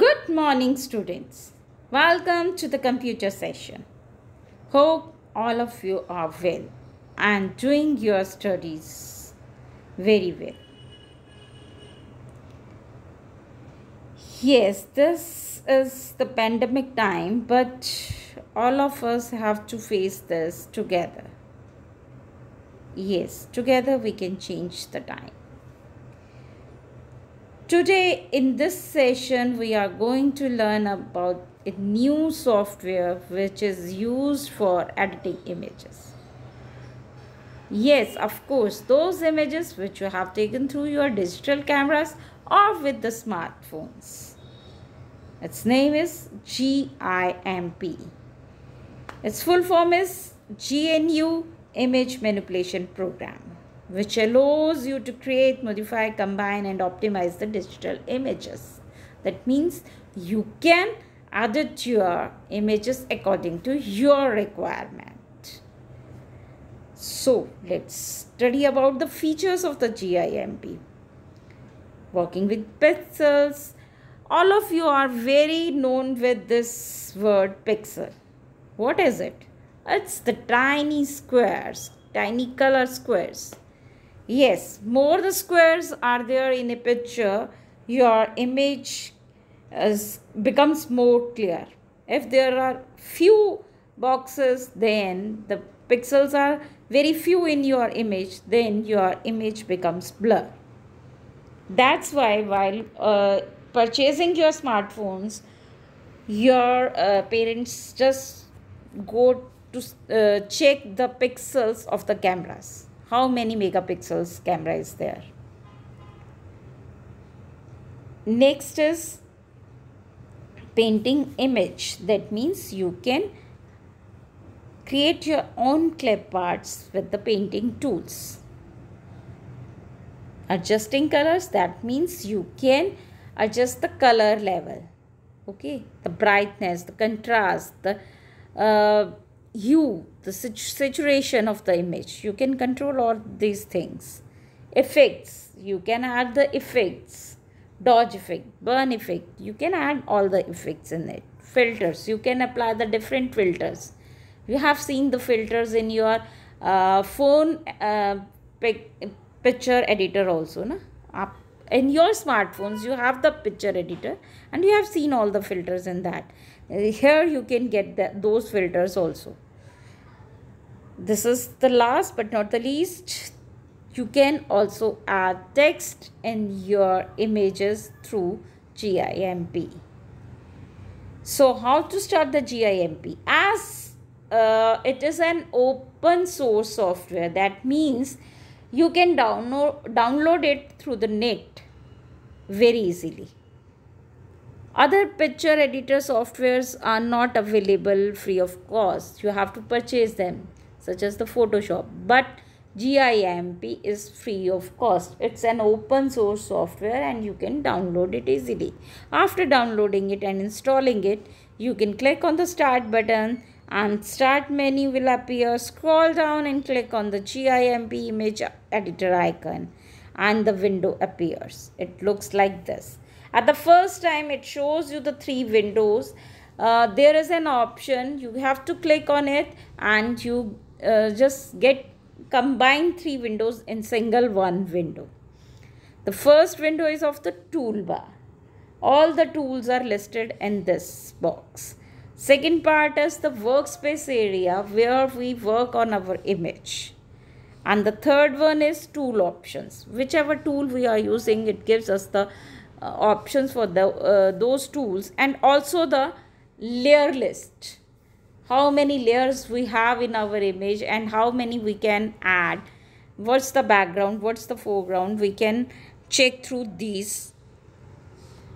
Good morning students. Welcome to the computer session. Hope all of you are well and doing your studies very well. Yes, this is the pandemic time but all of us have to face this together. Yes, together we can change the time. Today in this session we are going to learn about a new software which is used for editing images. Yes, of course, those images which you have taken through your digital cameras or with the smartphones. Its name is GIMP. Its full form is GNU Image Manipulation Program which allows you to create, modify, combine and optimize the digital images. That means you can edit your images according to your requirement. So let's study about the features of the GIMP. Working with pixels. All of you are very known with this word pixel. What is it? It's the tiny squares, tiny color squares Yes, more the squares are there in a picture, your image is, uh, becomes more clear. If there are few boxes, then the pixels are very few in your image, then your image becomes blur. That's why while uh, purchasing your smartphones, your uh, parents just go to uh, check the pixels of the cameras how many megapixels camera is there next is painting image that means you can create your own clip parts with the painting tools adjusting colors that means you can adjust the color level okay the brightness the contrast the uh, hue the saturation of the image you can control all these things effects you can add the effects dodge effect burn effect you can add all the effects in it filters you can apply the different filters you have seen the filters in your uh, phone uh, picture editor also na? in your smartphones you have the picture editor and you have seen all the filters in that here you can get the, those filters also this is the last but not the least you can also add text in your images through GIMP. So how to start the GIMP? As uh, it is an open source software that means you can download, download it through the net very easily. Other picture editor softwares are not available free of cost. You have to purchase them such as the Photoshop. But GIMP is free of cost. It's an open source software and you can download it easily. After downloading it and installing it, you can click on the start button and start menu will appear. Scroll down and click on the GIMP image editor icon and the window appears. It looks like this. At the first time it shows you the three windows. Uh, there is an option you have to click on it and you uh, just get combine three windows in single one window. The first window is of the toolbar. All the tools are listed in this box. Second part is the workspace area where we work on our image. And the third one is tool options. Whichever tool we are using, it gives us the uh, options for the, uh, those tools and also the layer list how many layers we have in our image and how many we can add what's the background what's the foreground we can check through these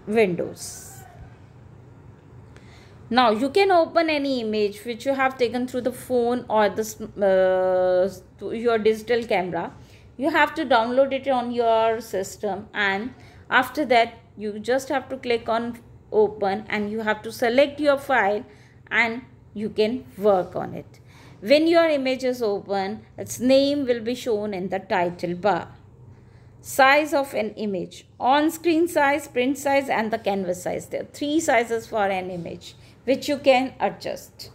windows now you can open any image which you have taken through the phone or the uh, your digital camera you have to download it on your system and after that you just have to click on open and you have to select your file and you can work on it. When your image is open, its name will be shown in the title bar. Size of an image. On-screen size, print size and the canvas size. There are three sizes for an image which you can adjust.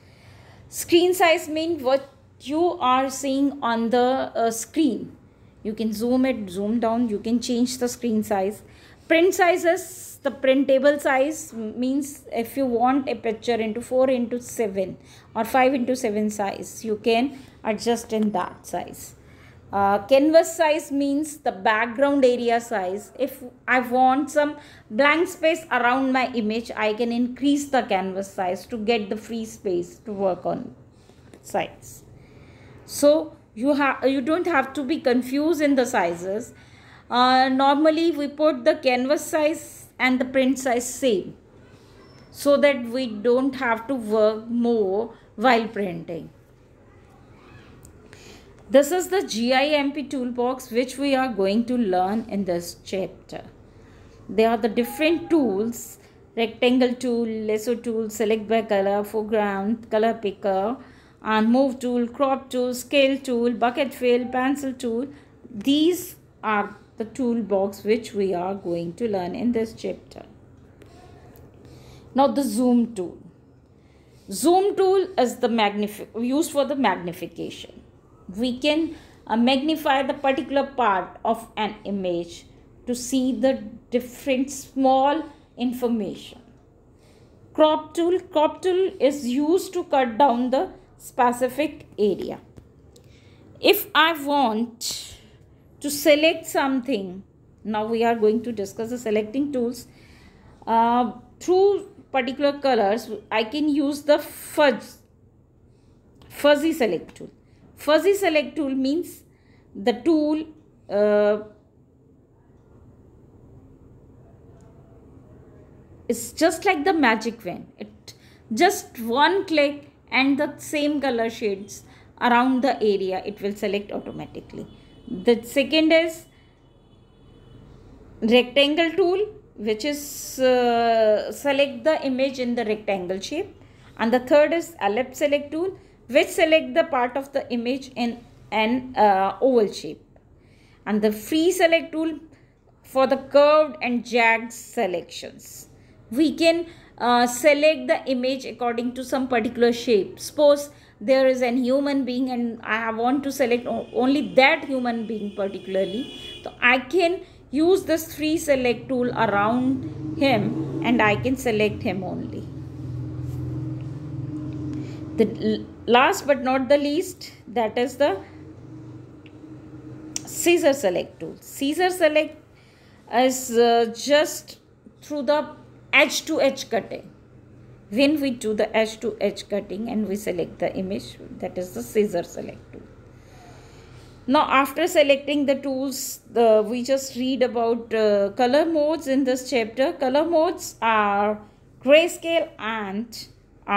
Screen size means what you are seeing on the uh, screen. You can zoom it, zoom down, you can change the screen size print sizes the print table size means if you want a picture into 4 into 7 or 5 into 7 size you can adjust in that size uh, canvas size means the background area size if i want some blank space around my image i can increase the canvas size to get the free space to work on size so you have you don't have to be confused in the sizes uh, normally we put the canvas size and the print size same so that we don't have to work more while printing. This is the GIMP toolbox which we are going to learn in this chapter. There are the different tools, rectangle tool, lasso tool, select by color, foreground, color picker, and move tool, crop tool, scale tool, bucket fill, pencil tool. These are the toolbox which we are going to learn in this chapter. Now the zoom tool. Zoom tool is the magnific used for the magnification. We can uh, magnify the particular part of an image to see the different small information. Crop tool. Crop tool is used to cut down the specific area. If I want to select something now we are going to discuss the selecting tools uh, through particular colors i can use the fuzz fuzzy select tool fuzzy select tool means the tool uh, is just like the magic wand it just one click and the same color shades around the area it will select automatically the second is rectangle tool which is uh, select the image in the rectangle shape and the third is ellipse select tool which select the part of the image in an uh, oval shape and the free select tool for the curved and jagged selections we can uh, select the image according to some particular shape suppose there is an human being and I want to select only that human being particularly. So I can use this free select tool around him and I can select him only. The last but not the least that is the scissor select tool. Scissor select is uh, just through the edge to edge cutting when we do the edge to edge cutting and we select the image that is the scissor select tool now after selecting the tools the, we just read about uh, color modes in this chapter color modes are grayscale and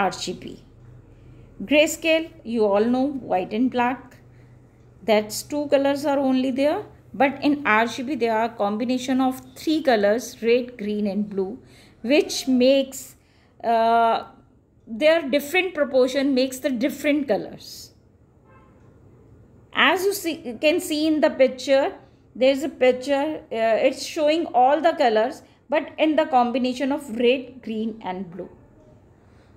rgb grayscale you all know white and black that's two colors are only there but in rgb there are combination of three colors red green and blue which makes uh, their different proportion makes the different colors. As you see, can see in the picture, there is a picture, uh, it's showing all the colors but in the combination of red, green and blue.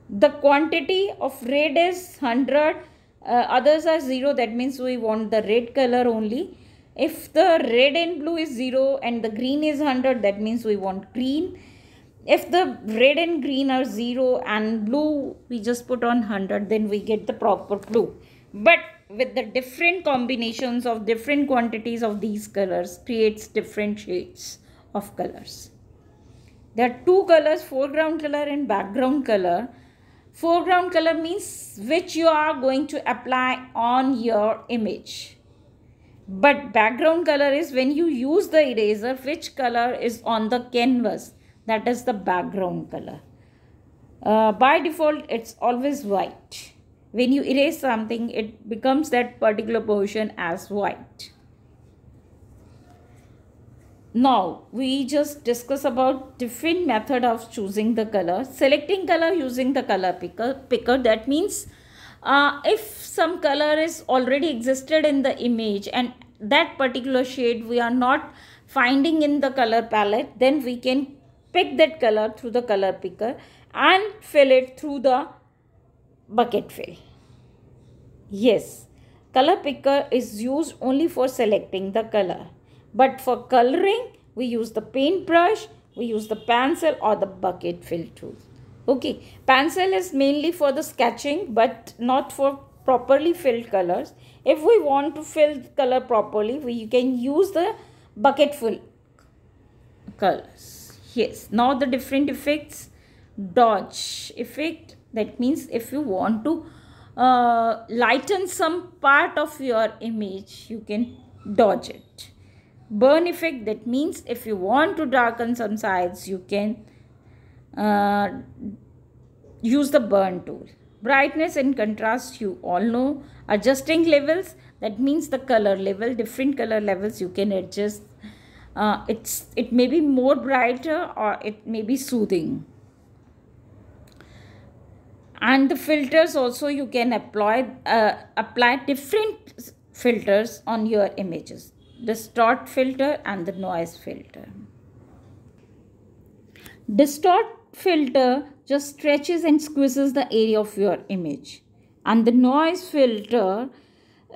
The quantity of red is 100, uh, others are 0 that means we want the red color only. If the red and blue is 0 and the green is 100 that means we want green if the red and green are 0 and blue we just put on 100 then we get the proper blue but with the different combinations of different quantities of these colors creates different shades of colors there are two colors foreground color and background color foreground color means which you are going to apply on your image but background color is when you use the eraser which color is on the canvas that is the background color uh, by default it's always white when you erase something it becomes that particular portion as white now we just discuss about different method of choosing the color selecting color using the color picker picker that means uh, if some color is already existed in the image and that particular shade we are not finding in the color palette then we can pick that color through the color picker and fill it through the bucket fill. Yes, color picker is used only for selecting the color. But for coloring, we use the paintbrush, we use the pencil or the bucket fill tool. Okay, pencil is mainly for the sketching but not for properly filled colors. If we want to fill color properly, we can use the bucket full colors yes now the different effects dodge effect that means if you want to uh, lighten some part of your image you can dodge it burn effect that means if you want to darken some sides you can uh, use the burn tool brightness and contrast you all know adjusting levels that means the color level different color levels you can adjust uh, it's it may be more brighter or it may be soothing and the filters also you can apply uh, apply different filters on your images distort filter and the noise filter distort filter just stretches and squeezes the area of your image and the noise filter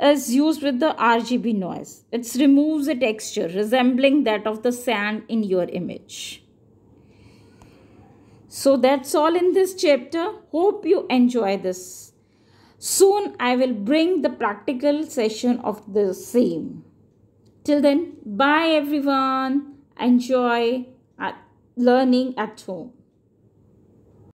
is used with the RGB noise. It removes a texture resembling that of the sand in your image. So that's all in this chapter. Hope you enjoy this. Soon I will bring the practical session of the same. Till then, bye everyone. Enjoy uh, learning at home.